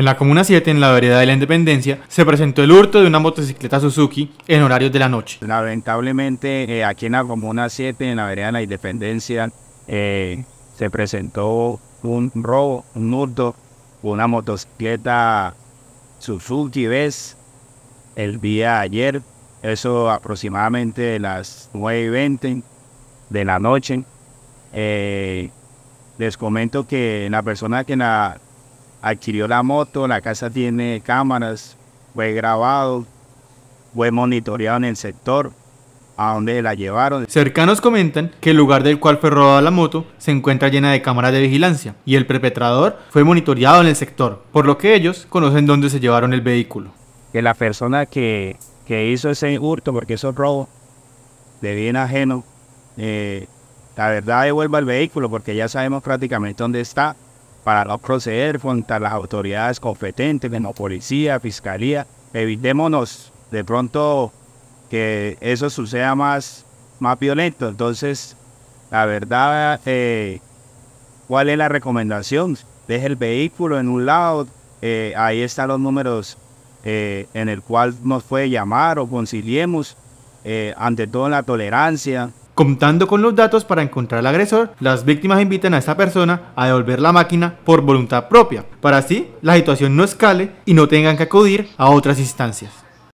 En la Comuna 7, en la vereda de la Independencia, se presentó el hurto de una motocicleta Suzuki en horarios de la noche. Lamentablemente, eh, aquí en la Comuna 7, en la vereda de la Independencia, eh, se presentó un robo, un hurto, una motocicleta Suzuki Vez el día de ayer, eso aproximadamente de las 9 y 20 de la noche. Eh, les comento que la persona que la adquirió la moto, la casa tiene cámaras, fue grabado, fue monitoreado en el sector a donde la llevaron. Cercanos comentan que el lugar del cual fue robada la moto se encuentra llena de cámaras de vigilancia y el perpetrador fue monitoreado en el sector, por lo que ellos conocen dónde se llevaron el vehículo. Que la persona que, que hizo ese hurto, porque eso es robo de bien ajeno, eh, la verdad devuelva el vehículo porque ya sabemos prácticamente dónde está para no proceder contra las autoridades competentes, como policía, fiscalía. Evitémonos de pronto que eso suceda más, más violento. Entonces, la verdad, eh, ¿cuál es la recomendación? Deje el vehículo en un lado, eh, ahí están los números eh, en el cual nos puede llamar o conciliemos. ante todo la tolerancia, Contando con los datos para encontrar al agresor, las víctimas invitan a esa persona a devolver la máquina por voluntad propia, para así la situación no escale y no tengan que acudir a otras instancias.